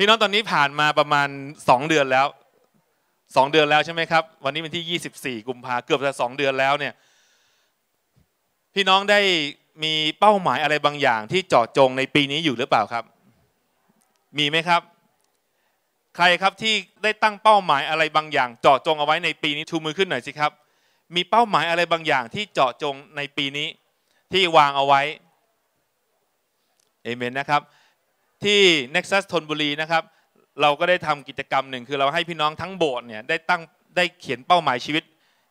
พี่น้องตอนนี้ผ่านมาประมาณ 2 เดือนแล้ว2เดือนแล้วใช่ไหมครับวันนี้เป็นที่24กุมภาเกือบจะ2เดือนแล้วเนี่ย พี่น้องได้มีเป้าหมายอะไรบางอย่างที่เจาะจงในปีนี้อยู่หรือเปล่าครับ มีไหมครับ ใครครับที่ได้ตั้งเป้าหมายอะไรบางอย่างเจาะจงเอาไว้ในปีนี้ชูมือขึ้นหน่อยสิครับ มีเป้าหมายอะไรบางอย่างที่เจาะจงในปีนี้ ที่วางเอาไว้เอเมนนะครับที่ Nexus ธนบุรีนะครับเราก็ได้ทำกิจกรรมหนึ่งคือเราให้พี่น้องทั้งโบสถ์เนี่ยได้ตั้งได้เขียนเป้าหมายชีวิต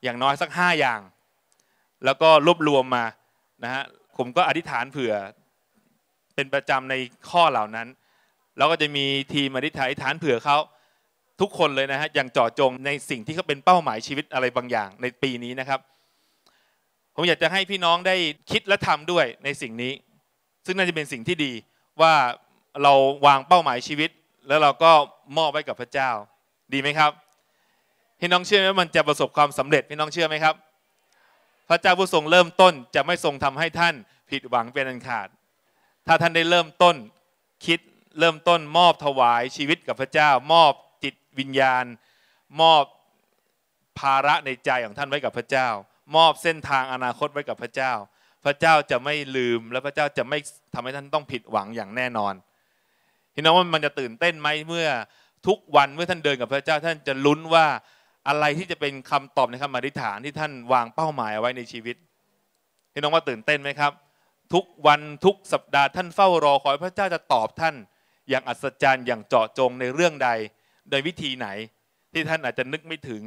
อย่างน้อยสัก5อย่าง แล้วก็รวบรวมมานะฮะผมก็อธิษฐานเผื่อ เป็นประจำในข้อเหล่านั้น แล้วก็จะมีทีมอธิษฐานอธิษฐานเผื่อเขาทุกคนเลยนะฮะอย่างเจาะจงในสิ่งที่เขาเป็นเป้าหมายชีวิตอะไรบางอย่างในปีนี้นะครับ ผมอยากจะให้พี่น้องได้คิดและทำด้วยในสิ่งนี้ ซึ่งน่าจะเป็นสิ่งที่ดีว่าเราวางเป้าหมายชีวิตแล้วเราก็มอบไว้กับพระเจ้า ดีไหมครับพี่น้องเชื่อไหมมันจะประสบความสำเร็จพี่น้องเชื่อไหมครับ พระเจ้าผู้ทรงเริ่มต้นจะไม่ทรงทำให้ท่านผิดหวังเป็นอันขาด ถ้าท่านได้เริ่มต้นคิดเริ่มต้นมอบถวายชีวิตกับพระเจ้า มอบจิตวิญญาณ มอบภาระในใจของท่านไว้กับพระเจ้า มอบเส้นทางอนาคตไว้กับพระเจ้า พระเจ้าจะไม่ลืมและพระเจ้าจะไม่ทำให้ท่านต้องผิดหวังอย่างแน่นอนพี่น้องว่ามันจะตื่นเต้นไหมเมื่อ ทุกวันเมื่อท่านเดินกับพระเจ้าท่านจะลุ้นว่าอะไรที่จะเป็นคำตอบในคำอธิษฐานที่ท่านวางเป้าหมายเอาไว้ในชีวิตพี่น้องว่าตื่นเต้นไหมครับ ทุกวันทุกสัปดาห์ท่านเฝ้ารอคอยพระเจ้าจะตอบท่าน อย่างอัศจรรย์อย่างเจาะจงในเรื่องใด โดยวิธีไหน ที่ท่านอาจจะนึกไม่ถึง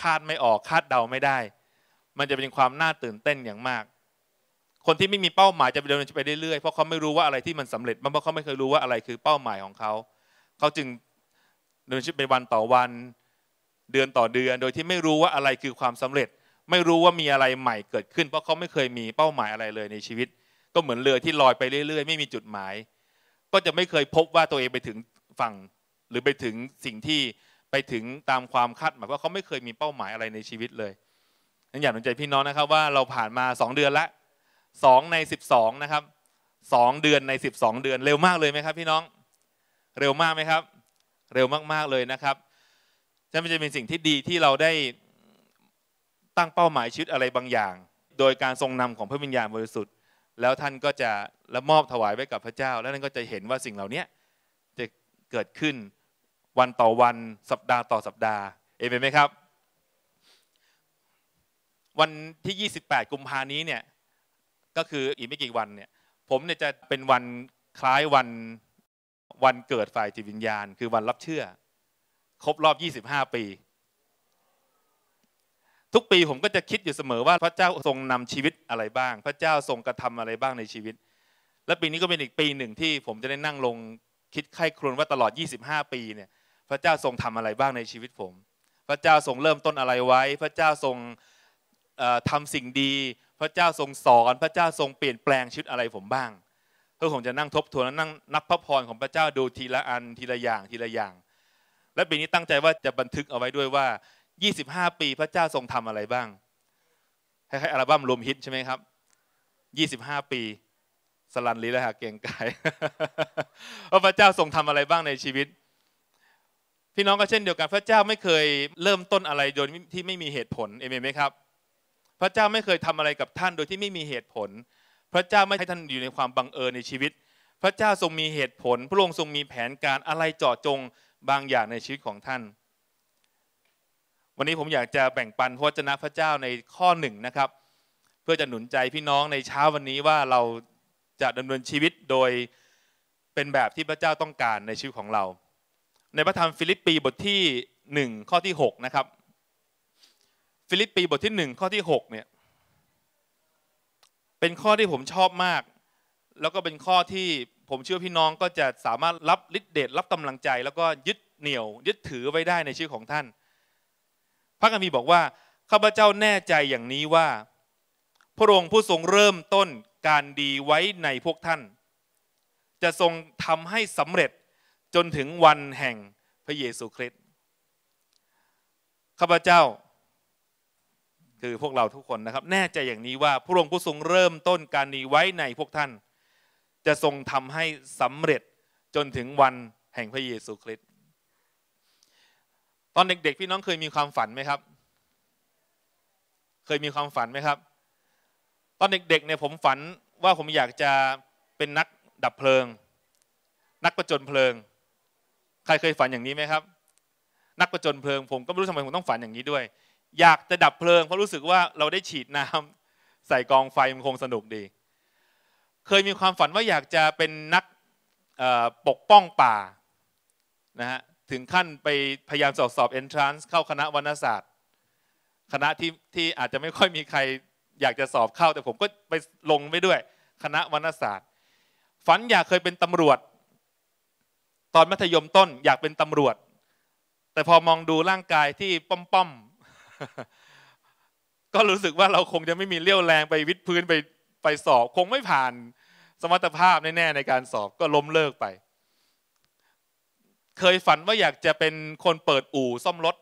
คาดไม่ออกคาดเดาไม่ได้ มันจะเป็นความน่าตื่นเต้นอย่างมากคนที่ไม่มีเป้าหมายจะเดินไปเรื่อยๆเพราะเขาไม่รู้ว่าอะไรที่มันสำเร็จเพราะเขาไม่เคยรู้ว่าอะไรคือเป้าหมายของเขา เขาจึงเดินชีวิตไปวันต่อวันเดือนต่อเดือนโดยที่ไม่รู้ว่าอะไรคือความสำเร็จไม่รู้ว่ามีอะไรใหม่เกิดขึ้น เพราะเขาไม่เคยมีเป้าหมายอะไรเลยในชีวิต ก็เหมือนเรือที่ลอยไปเรื่อยๆไม่มีจุดหมาย ก็จะไม่เคยพบว่าตัวเองไปถึงฝั่ง หรือไปถึงสิ่งที่ไปถึงตามความคาดหมายเพราะเขาไม่เคยมีเป้าหมายอะไรในชีวิตเลยนั่นอยากหนุนใจพี่น้องนะครับว่าเราผ่านมาสองเดือนแล้ว2 ใน12นะครับ2เดือนใน 12 เดือน เร็วมากเลยไหมครับพี่น้อง เร็วมากไหมครับ เร็วมากๆเลยนะครับนั่นจะเป็นสิ่งที่ดีที่เราได้ตั้งเป้าหมายชีวิตอะไรบางอย่าง โดยการทรงนำของพระวิญญาณ บริสุทธิ์ แล้วท่านก็จะละมอบถวายไว้กับพระเจ้า แล้วท่านก็จะเห็นว่าสิ่งเหล่านี้จะเกิดขึ้นวันต่อวันสัปดาห์ต่อสัปดาห์เอเมนไหมครับ วันที่28กุมภานี้เนี่ยก็คืออีกไม่กี่วันเนี่ย ผมเนี่ยจะเป็นวันคล้ายวัน วันเกิดฝ่ายจิตวิญญาณ คือวันรับเชื่อ ครบรอบ 25 ปี ทุกปีผมก็จะคิดอยู่เสมอว่า พระเจ้าทรงนำชีวิตอะไรบ้าง พระเจ้าทรงกระทำอะไรบ้างในชีวิต และปีนี้ก็เป็นอีกปีหนึ่งที่ผมจะได้นั่งลงคิดไข้ครวญว่าตลอด 25 ปีเนี่ยพระเจ้าทรงทำอะไรบ้างในชีวิตผม พระเจ้าทรงเริ่มต้นอะไรไว้ พระเจ้าทรงทำสิ่งดีพระเจ้าทรงสอนพระเจ้าทรง เปลี่ยนแปลงชีวิตอะไรผมบ้างเพื่อผมจะนั่งทบทวนและนั่ง นับพระพรของพระเจ้าดูทีละอันทีละอย่างทีละอย่าง และปีนี้ตั้งใจว่าจะบันทึกเอาไว้ด้วยว่า 25 ปีพระเจ้าทรงทำอะไรบ้างคล้ายๆอัลบั้มรวมฮิตใช่ไหมครับ 25 ปี สลันลีและหาเกงงกายว่าพระเจ้าทรงทำอะไรบ้างในชีวิต พี่น้องก็เช่นเดียวกันพระเจ้าไม่เคยเริ่มต้นอะไรโดยที่ไม่มีเหตุผลเอเมนไหมครับพระเจ้าไม่เคยทำอะไรกับท่านโดยที่ไม่มีเหตุผล พระเจ้าไม่ให้ท่านอยู่ในความบังเอิญในชีวิต พระเจ้าทรงมีเหตุผล พระองค์ทรงมีแผนการอะไรเจาะจงบางอย่างในชีวิตของท่าน วันนี้ผมอยากจะแบ่งปันพระวจนะพระเจ้าในข้อหนึ่งนะครับ เพื่อจะหนุนใจพี่น้องในเช้าวันนี้ว่าเราจะดำเนินชีวิตโดยเป็นแบบที่พระเจ้าต้องการในชีวิตของเรา ในพระธรรมฟิลิปปีบทที่ 1 ข้อที่6นะครับฟิลิปปีบทที่หนึ่งข้อที่หกเนี่ยเป็นข้อที่ผมชอบมาก แล้วก็เป็นข้อที่ผมเชื่อพี่น้องก็จะสามารถรับฤทธิเดชรับกำลังใจ แล้วก็ยึดเหนี่ยว ยึดถือไว้ได้ในชื่อของท่าน พระคัมภีร์บอกว่า ข้าพเจ้าแน่ใจอย่างนี้ว่า พระองค์ผู้ทรงเริ่มต้นการดีไว้ในพวกท่าน จะทรงทำให้สำเร็จจนถึงวันแห่งพระเยซูคริสต์ข้าพเจ้าคือพวกเราทุกคนนะครับ แน่ใจอย่างนี้ว่าพระองค์ผู้ทรงเริ่มต้นการนี้ไว้ในพวกท่าน จะทรงทำให้สำเร็จจนถึงวันแห่งพระเยซูคริสต์ตอนเด็กๆ พี่น้องเคยมีความฝันไหมครับ เคยมีความฝันไหมครับ ตอนเด็กๆเนี่ยผมฝันว่าผมอยากจะเป็นนักดับเพลิง นักประจนเพลิง ใครเคยฝันอย่างนี้ไหมครับ นักประจนเพลิง ผมก็ไม่รู้ทำไมผมต้องฝันอย่างนี้ด้วยอยากจะดับเพลิงเพราะรู้สึกว่าเราได้ฉีดน้ำใส่กองไฟมันคงสนุกดี เคยมีความฝันว่าอยากจะเป็นนักปกป้องป่านะฮะถึงขั้นไปพยายามสอบสอบ entrance เข้าคณะวรรณศาสตร์ คณะที่ที่อาจจะไม่ค่อยมีใครอยากจะสอบเข้า แต่ผมก็ไปลงไปด้วย คณะวรรณศาสตร์ ฝันอยากเคยเป็นตำรวจ ตอนมัธยมต้นอยากเป็นตำรวจ แต่พอมองดูร่างกายที่ป้อมก็รู้สึกว่าเราคงจะไม่มีเรี่ยวแรงไปวิทพื้นไปไปสอบคงไม่ผ่าน สมรรถภาพแน่ๆในการสอบก็ล้มเลิกไปเคยฝันว่าอยากจะเป็นคนเปิดอู่ซ่อมรถ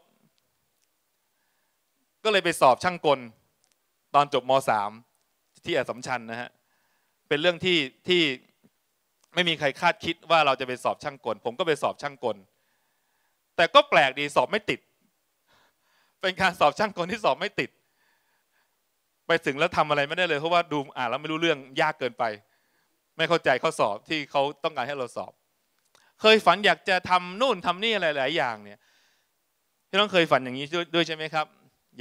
ก็เลยไปสอบช่างกล ตอนจบม .3 ที่อสมชัญนะฮะเป็นเรื่องที่ที่ไม่มีใครคาดคิดว่าเราจะไปสอบช่างกลผมก็ไปสอบช่างกลแต่ก็แปลกดีสอบไม่ติดเป็นการสอบช่างกลที่สอบไม่ติด ไปถึงแล้วทำอะไรไม่ได้เลยเพราะว่าดูอ่านแล้วไม่รู้เรื่องยากเกินไป ไม่เข้าใจข้อสอบที่เขาต้องการให้เราสอบ เคยฝันอยากจะทำนู่นทำนี่อะไรหลายอย่างเนี่ยพี่น้องเคยฝันอย่างนี้ด้วยใช่ไหมครับ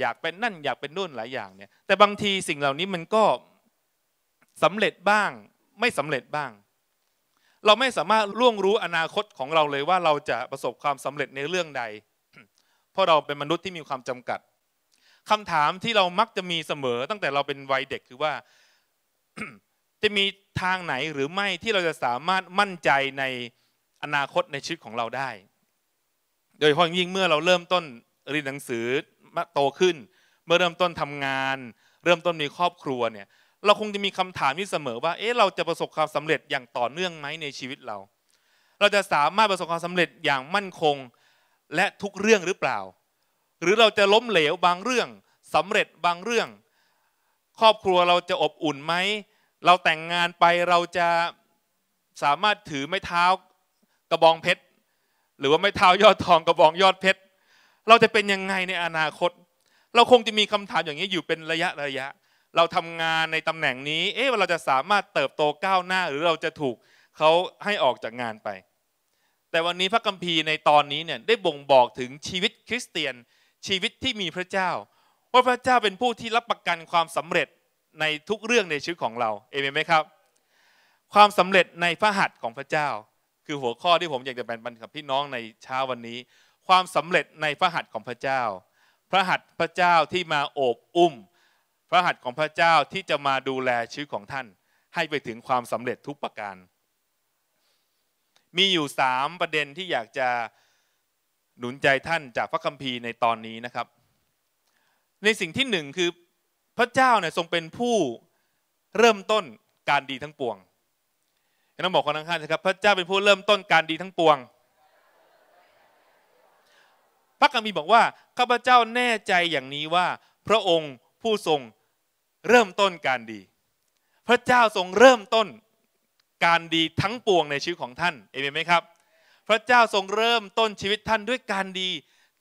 อยากเป็นนั่นอยากเป็นนู่นหลายอย่างเนี่ย แต่บางทีสิ่งเหล่านี้มันก็สำเร็จบ้าง ไม่สำเร็จบ้าง เราไม่สามารถล่วงรู้อนาคตของเราเลยว่าเราจะประสบความสำเร็จในเรื่องใดเพราะเราเป็นมนุษย์ที่มีความจำกัด คำถามที่เรามักจะมีเสมอตั้งแต่เราเป็นวัยเด็กคือว่าจะมีทางไหนหรือไม่ที่เราจะสามารถมั่นใจในอนาคตในชีวิตของเราได้ โดยเฉพาะยิ่งเมื่อเราเริ่มต้นเรียนหนังสือมาโตขึ้น เมื่อเริ่มต้นทำงาน เริ่มต้นมีครอบครัวเนี่ยเราคงจะมีคำถามที่เสมอ ว่าเอ๊ะเราจะประสบความสำเร็จอย่างต่อเนื่องไหมในชีวิตเรา เราจะสามารถประสบความสำเร็จอย่างมั่นคงและทุกเรื่องหรือเปล่า หรือเราจะล้มเหลวบางเรื่องสำเร็จบางเรื่อง ครอบครัวเราจะอบอุ่นไหม เราแต่งงานไปเราจะสามารถถือไม้เท้ากระบองเพชรหรือว่าไม้เท้ายอดทองกระบองยอดเพชรเราจะเป็นยังไงในอนาคต เราคงจะมีคำถามอย่างนี้อยู่เป็นระยะระยะ เราทำงานในตำแหน่งนี้ เอ๊ะเราจะสามารถเติบโตก้าวหน้าหรือเราจะถูกเขาให้ออกจากงานไปแต่วันนี้พระคัมภีร์ในตอนนี้เนี่ย ได้บ่งบอกถึงชีวิตคริสเตียนชีวิตที่มีพระเจ้า ว่าพระเจ้าเป็นผู้ที่รับประกันความสำเร็จในทุกเรื่องในชีวิตของเราเอเมนไหมครับ ความสำเร็จในพระหัตถ์ของพระเจ้า คือหัวข้อที่ผมอยากจะแบ่งปันกับพี่น้องในเช้าวันนี้ ความสำเร็จในพระหัตถ์ของพระเจ้า พระหัตถ์พระเจ้าที่มาโอบอุ้ม พระหัตถ์ของพระเจ้าที่จะมาดูแลชีวิตของท่าน ให้ไปถึงความสำเร็จทุกประการมีอยู่ 3 ประเด็นที่อยากจะหนุนใจท่านจากพระคัมภีร์ในตอนนี้นะครับในสิ่งที่หนึ่งคือ พระเจ้าเนี่ยทรงเป็นผู้เริ่มต้นการดีทั้งปวงต้องบอกคนข้างๆนะครับ พระเจ้าเป็นผู้เริ่มต้นการดีทั้งปวง พระคัมภีร์บอกว่าข้าพเจ้าแน่ใจอย่างนี้ว่า พระองค์ผู้ทรงเริ่มต้นการดี พระเจ้าทรงเริ่มต้นการดีทั้งปวงในชีวิตของท่าน เอเมนไหมครับ พระเจ้าทรงเริ่มต้นชีวิตท่านด้วยการดี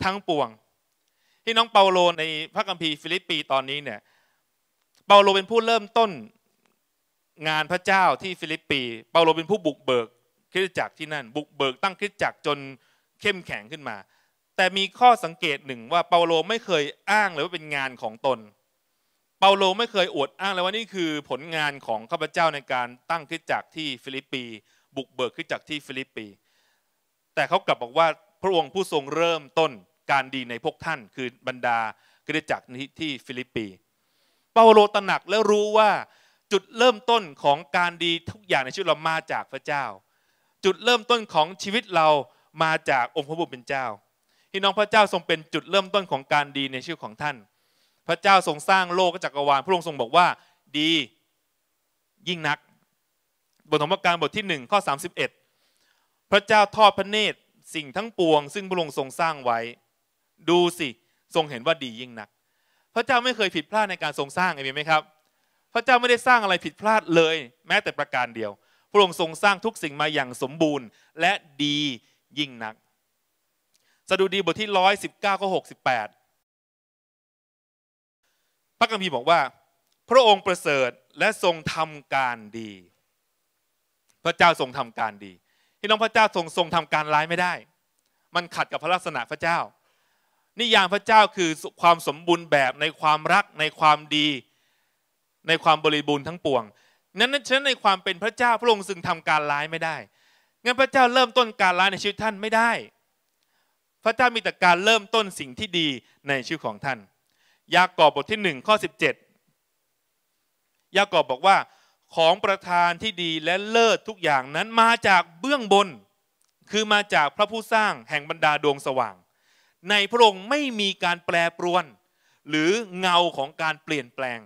ทั้งปวง ที่น้องเปาโลในพระคัมภีร์ฟิลิปปีตอนนี้เนี่ย เปาโลเป็นผู้เริ่มต้นงานพระเจ้าที่ฟิลิปปี เปาโลเป็นผู้บุกเบิก คริสตจักรที่นั่น บุกเบิก ตั้งคริสตจักรจนเข้มแข็งขึ้นมา แต่มีข้อสังเกตหนึ่งว่าเปาโลไม่เคยอ้างเลยว่าเป็นงานของตนเปาโลไม่เคยอวดอ้างเลยว่านี่คือผลงานของข้าพเจ้าในการตั้งคริสตจักรที่ฟิลิปปีบุกเบิกคริสตจักรที่ฟิลิปปีแต่เขากลับบอกว่าพระองค์ผู้ทรงเริ่มต้นการดีในพวกท่านคือบรรดาคริสตจักรที่ฟิลิปปีเปาโลตระหนักและรู้ว่าจุดเริ่มต้นของการดีทุกอย่างในชีวิตเรามาจากพระเจ้า จุดเริ่มต้นของชีวิตเรามาจากองค์พระบุตรเป็นเจ้าที่น้องพระเจ้าทรงเป็นจุดเริ่มต้นของการดีในชีวิตของท่านพระเจ้าทรงสร้างโลกจักรวาลพระองค์ทรงบอกว่าดี ยิ่งนักบทธรรมการบทที่ 1 ข้อ 31 พระเจ้าทอดพระเนตรสิ่งทั้งปวง ซึ่งพระองค์ทรงสร้างไว้ ดูสิ ทรงเห็นว่าดียิ่งนัก พระเจ้าไม่เคยผิดพลาดในการทรงสร้างเอ็นไหมครับพระเจ้าไม่ได้สร้างอะไรผิดพลาดเลยแม้แต่ประการเดียว พระองค์ทรงสร้างทุกสิ่งมาอย่างสมบูรณ์ และดียิ่งนักสดุดีบทที่ร้อยสิบเก้าข้อหกสิบแปดพระคัมภีร์บอกว่า พระองค์ประเสริฐและทรงทำการดี พระเจ้าทรงทำการดีที่น้องพระเจ้าทรงทรงทำการร้ายไม่ได้ มันขัดกับพระลักษณะพระเจ้า นิยามพระเจ้าคือความสมบูรณ์แบบในความรัก ในความดี ในความบริบูรณ์ทั้งปวงนั้นฉะนั้นในความเป็นพระเจ้าพระองค์ทรงทำการร้ายไม่ได้งั้นพระเจ้าเริ่มต้นการร้ายในชีวิตท่านไม่ได้ พระเจ้ามีแต่การเริ่มต้นสิ่งที่ดีในชีวิตของท่านยากอบบทที่1ข้อ17 ยากอบบอกว่า ของประธานที่ดีและเลิศทุกอย่างนั้นมาจากเบื้องบนคือมาจากพระผู้สร้างแห่งบรรดาดวงสว่าง ในพระองค์ไม่มีการแปรปรวน หรือเงาของการเปลี่ยนแปลง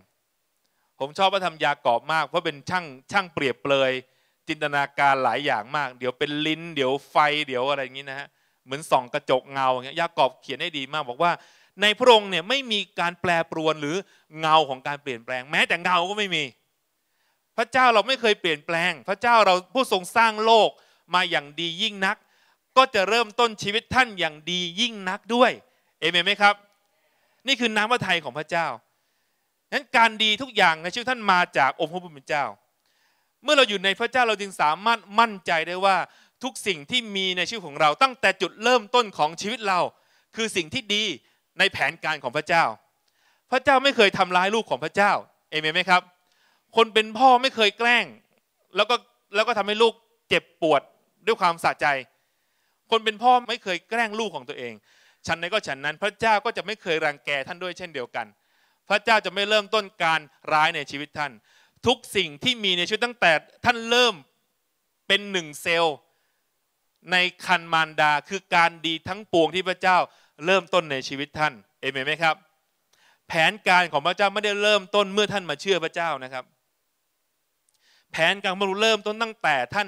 ผมชอบพระธรรมยากอบมากเพราะเป็นช่างช่างเปรียบเปรยจินตนาการหลายอย่างมากเดี๋ยวเป็นลิ้นเดี๋ยวไฟเดี๋ยวอะไรอย่างนี้นะฮะเหมือนส่อง กระจกเงาอย่างเงี้ยยากอบเขียนได้ดีมากบอกว่าในพระองค์เนี่ยไม่มีการแปรปรวนหรือเงาของการเปลี่ยนแปลงแม้แต่เงาก็ไม่มี พระเจ้าเราไม่เคยเปลี่ยนแปลงพระเจ้าเราผู้ทรงสร้างโลกมาอย่างดียิ่งนักก็จะเริ่มต้นชีวิตท่านอย่างดียิ่งนักด้วยเอเมนไหมครับ นี่คือน้ำพระทัยของพระเจ้านั้นการดีทุกอย่างในชีวิตท่านมาจากองค์พระผู้เป็นเจ้า เมื่อเราอยู่ในพระเจ้าเราจึงสามารถมั่นใจได้ว่าทุกสิ่งที่มีในชีวิตของเราตั้งแต่จุดเริ่มต้นของชีวิตเรา คือสิ่งที่ดีในแผนการของพระเจ้า พระเจ้าไม่เคยทำร้ายลูกของพระเจ้า เอเมนไหมครับ คนเป็นพ่อไม่เคยแกล้ง แล้วก็แล้วก็ทำให้ลูกเจ็บปวดด้วยความสะใจ คนเป็นพ่อไม่เคยแกล้งลูกของตัวเอง ฉันในก็ฉันนั้นพระเจ้าก็จะไม่เคยรังแกท่านด้วยเช่นเดียวกัน พระเจ้าจะไม่เริ่มต้นการร้ายในชีวิตท่าน ทุกสิ่งที่มีในชีวิตตั้งแต่ท่านเริ่มเป็นหนึ่งเซลล์ในคันมารดาคือการดีทั้งปวงที่พระเจ้าเริ่มต้นในชีวิตท่าน เอเมนไหมครับ แผนการของพระเจ้าไม่ได้เริ่มต้นเมื่อท่านมาเชื่อพระเจ้านะครับ แผนการมองรเริ่มต้นตั้งแต่ท่าน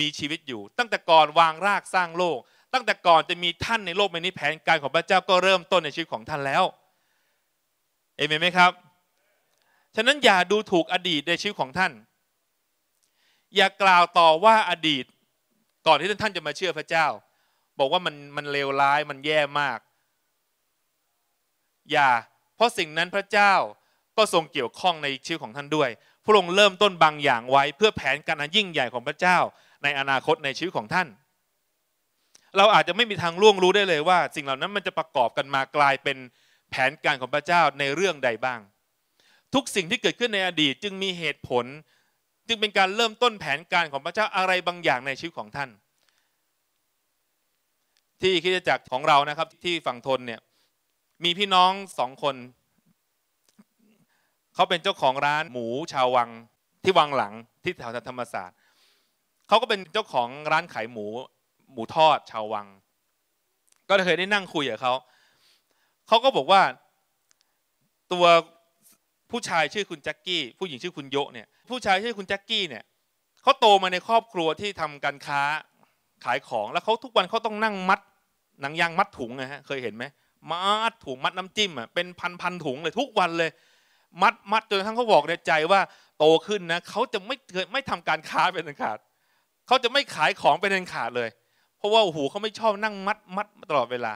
มีชีวิตอยู่ ตั้งแต่ก่อนวางรากสร้างโลก ตั้งแต่ก่อนจะมีท่านในโลกใบนี้แผนการของพระเจ้าก็เริ่มต้นในชีวิตของท่านแล้ว เอเมนไหมครับ ฉะนั้นอย่าดูถูกอดีตในชีวิตของท่าน อย่ากล่าวต่อว่าอดีตก่อนที่ท่านจะมาเชื่อพระเจ้า บอกว่ามันมันเลวร้ายมันแย่มากอย่าเพราะสิ่งนั้นพระเจ้าก็ทรงเกี่ยวข้องในชีวิตของท่านด้วย พระองค์เริ่มต้นบางอย่างไว้เพื่อแผนการอันยิ่งใหญ่ของพระเจ้าในอนาคตในชีวิตของท่าน เราอาจจะไม่มีทางล่วงรู้ได้เลยว่า สิ่งเหล่านั้นมันจะประกอบกันมากลายเป็นแผนการของพระเจ้าในเรื่องใดบ้าง ทุกสิ่งที่เกิดขึ้นในอดีตจึงมีเหตุผลจึงเป็นการเริ่มต้นแผนการของพระเจ้าอะไรบางอย่างในชีวิตของท่าน ที่คิดจักรของเรานะครับที่ฝั่งทนเนี่ยมีพี่น้องสองคน เขาเป็นเจ้าของร้านหมูชาววังที่วังหลังที่แถวธรรมศาสตร์เขาก็เป็นเจ้าของร้านขายหมู หมูทอดชาววัง ก็เคยได้นั่งคุยกับเขาเขาก็บอกว่า ตัวผู้ชายชื่อคุณแจ็คกี้ผู้หญิงชื่อคุณโยเนี่ย ผู้ชายชื่อคุณแจ็คกี้เนี่ยเขาโตมาในครอบครัวที่ทำการค้าขายของแล้วเขาทุกวันเขาต้องนั่งมัด หนังยางมัดถุงนะฮะเคยเห็นไหมมัดถุงมัดน้ำจิ้มอ่ะเป็นพันพันถุงเลย ทุกวันเลย มัดมัดจนทั้งเขาบอกในใจว่า โตขึ้นนะเขาจะไม่เคยไม่ทำการค้าเป็นอันขาดเขาจะไม่ขายของเป็นอันขาดเลยเพราะว่าโอ้โหเขาไม่ชอบนั่งมัดมัดตลอดเวลา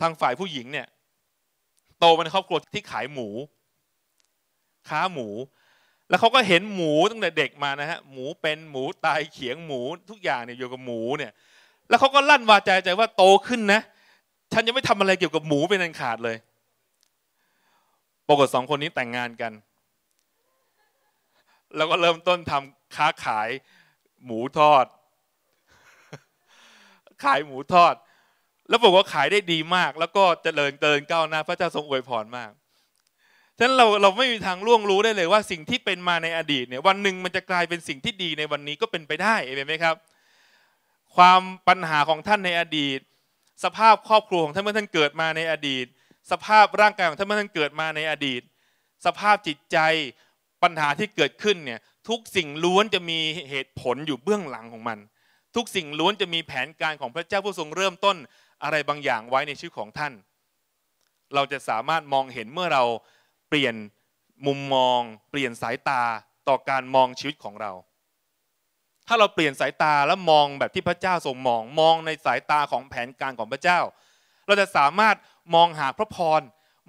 ทางฝ่ายผู้หญิงเนี่ย โตมาในครอบครัวที่ขายหมู ค้าหมู แล้วเขาก็เห็นหมูตั้งแต่เด็กมานะฮะหมูเป็นหมูตายเขียงหมู ทุกอย่างเนี่ยอยู่กับหมูเนี่ย แล้วเขาก็ลั่นวาจาใจว่าโตขึ้นนะเฉันยังไม่ทำอะไรเกี่ยวกับหมูเป็นอันขาดเลย ปรากฏสองคนนี้แต่งงานกัน แล้วก็เริ่มต้นทำค้าขาย หมูทอด ขายหมูทอด แล้วบอกว่าขายได้ดีมาก แล้วก็เจริญเตินก้าวหน้าพระเจ้าทรงอวยพรมาก ฉะนั้นเราเราไม่มีทางล่วงรู้ได้เลยว่า สิ่งที่เป็นมาในอดีตเนี่ย วันหนึ่งมันจะกลายเป็นสิ่งที่ดีในวันนี้ก็เป็นไปได้เห็นไหมครับ ความปัญหาของท่านในอดีตสภาพครอบครัวของท่านเมื่อท่านเกิดมาในอดีต สภาพร่างกายของท่านเมื่อท่านเกิดมาในอดีต สภาพจิตใจปัญหาที่เกิดขึ้นเนี่ยทุกสิ่งล้วนจะมีเหตุผลอยู่เบื้องหลังของมัน ทุกสิ่งล้วนจะมีแผนการของพระเจ้าผู้ทรงเริ่มต้นอะไรบางอย่างไว้ในชีวิตของท่าน เราจะสามารถมองเห็นเมื่อเราเปลี่ยนมุมมอง เปลี่ยนสายตาต่อการมองชีวิตของเราถ้าเราเปลี่ยนสายตาแล้วมองแบบที่พระเจ้าทรงมองมองในสายตาของแผนการของพระเจ้า เราจะสามารถมองหาพระพร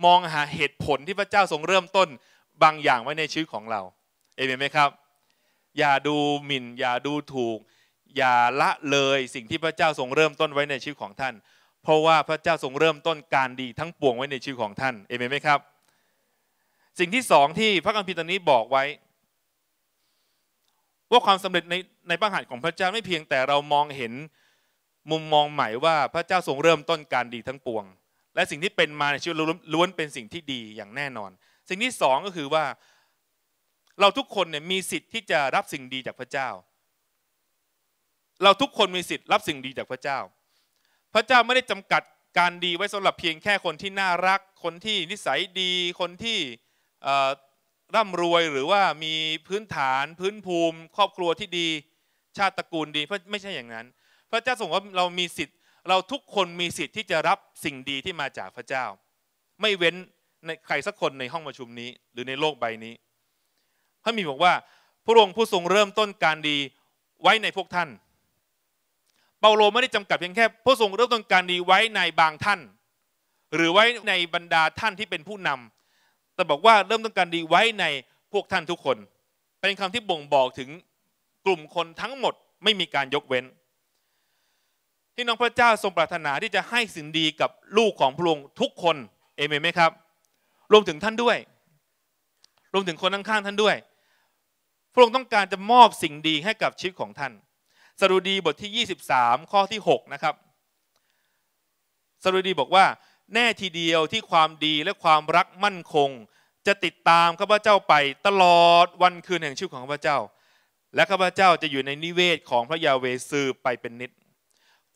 มองหาเหตุผลที่พระเจ้าทรงเริ่มต้นบางอย่างไว้ในชีวิตของเราเอเมนไหมครับ อย่าดูหมิ่นอย่าดูถูก อย่าละเลยสิ่งที่พระเจ้าทรงเริ่มต้นไว้ในชีวิตของท่าน เพราะว่าพระเจ้าทรงเริ่มต้นการดีทั้งปวงไว้ในชีวิตของท่านเอเมนไหมครับ สิ่งที่สองที่พระคัมภีร์ตอนนี้บอกไว้ว่าความสำเร็จในในพระหัตถ์ของพระเจ้าไม่เพียงแต่เรามองเห็นมุมมองใหม่ว่าพระเจ้าทรงเริ่มต้นการดีทั้งปวง และสิ่งที่เป็นมาในชีวิตล้วนเป็นสิ่งที่ดีอย่างแน่นอน สิ่งที่สองก็คือว่าเราทุกคนเนี่ยมีสิทธิ์ที่จะรับสิ่งดีจากพระเจ้า เราทุกคนมีสิทธิ์รับสิ่งดีจากพระเจ้า พระเจ้าไม่ได้จำกัดการดีไว้สำหรับเพียงแค่คนที่น่ารักคนที่นิสัยดีคนที่ร่ำรวยหรือว่ามีพื้นฐานพื้นภูมิ ครอบครัวที่ดี ชาติตระกูลดีเพราะไม่ใช่อย่างนั้น พระเจ้าทรงว่าเรามีสิทธิ์ เราทุกคนมีสิทธิ์ที่จะรับสิ่งดีที่มาจากพระเจ้า ไม่เว้นในใครสักคนในห้องประชุมนี้ หรือในโลกใบนี้ พระมีบอกว่าพระองค์ผู้ทรงเริ่มต้นการดีไว้ในพวกท่าน เปาโลไม่ได้จำกัดเพียงแค่พระทรงเริ่มต้นการดีไว้ในบางท่าน หรือไว้ในบรรดาท่านที่เป็นผู้นำแต่บอกว่าเริ่มต้องการดีไว้ในพวกท่านทุกคน เป็นคำที่บ่งบอกถึงกลุ่มคนทั้งหมดไม่มีการยกเว้นที่น้องพระเจ้าทรงปรารถนาที่จะให้สิ่งดีกับลูกของพระองค์ทุกคนเอเมนไหมครับรวมถึงท่านด้วยรวมถึงคนข้างๆท่านด้วย พระองค์ต้องการจะมอบสิ่งดีให้กับชีวิตของท่านสรุดีบทที่23ข้อที่ 6 นะครับสรุดีบอกว่าแน่ทีเดียวที่ความดีและความรักมั่นคง จะติดตามข้าพเจ้าไปตลอดวันคืนแห่งชีวิตของข้าพเจ้า และข้าพเจ้าจะอยู่ในนิเวศของพระยาเวซือ ไปเป็นนิด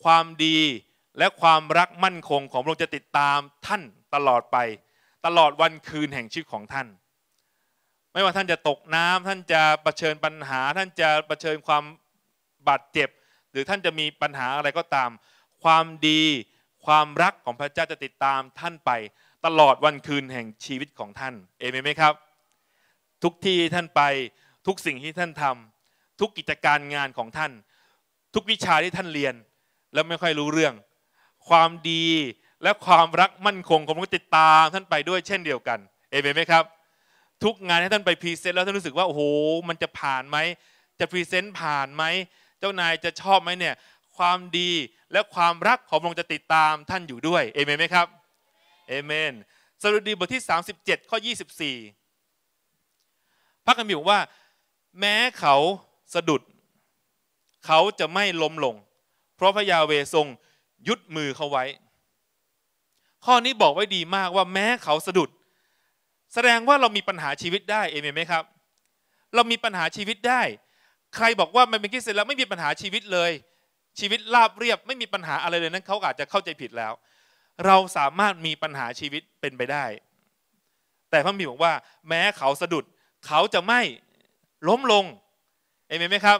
ความดีและความรักมั่นคงของพระองค์จะติดตามท่านตลอดไป ตลอดวันคืนแห่งชีวิตของท่าน ไม่ว่าท่านจะตกน้ำ ท่านจะะเผชิญปัญหา ท่านจะะเผชิญความบาดเจ็บหรือท่านจะมีปัญหาอะไรก็ตาม ความดีความรักของพระเจ้าจะติดตามท่านไปตลอดวันคืนแห่งชีวิตของท่าน เอเมนไหมครับ ทุกที่ท่านไป ทุกสิ่งที่ท่านทำ ทุกกิจการงานของท่าน ทุกวิชาที่ท่านเรียน แล้วไม่ค่อยรู้เรื่อง ความดีและความรักมั่นคงของมันติดตามท่านไปด้วยเช่นเดียวกัน เอเมนไหมครับ ทุกงานที่ท่านไปพรีเซนต์แล้วท่านรู้สึกว่าโอ้โห มันจะผ่านไหม จะพรีเซนต์ผ่านไหมเจ้านายจะชอบไหมเนี่ยความดีและความรักของพระองค์จะติดตามท่านอยู่ด้วยเอเมนไหมครับเอเมนสรุดีบทที่ 37 ข้อ 24 พระคัมภีร์บอกว่า แม้เขาสะดุด เขาจะไม่ล้มลง เพราะพระยาเวทรงยุดมือเขาไว้ ข้อนี้บอกไว้ดีมากว่าแม้เขาสะดุด แสดงว่าเรามีปัญหาชีวิตได้เอเมนไหมครับ เรามีปัญหาชีวิตได้ ใครบอกว่ามันเป็นคริสเตียนแล้วไม่มีปัญหาชีวิตเลยชีวิตราบเรียบไม่มีปัญหาอะไรเลยนั้นเขาอาจจะเข้าใจผิดแล้ว เราสามารถมีปัญหาชีวิตเป็นไปได้ แต่พระมีบอกว่า แม้เขาสะดุดเขาจะไม่ล้มลงเอเมนไหมครับ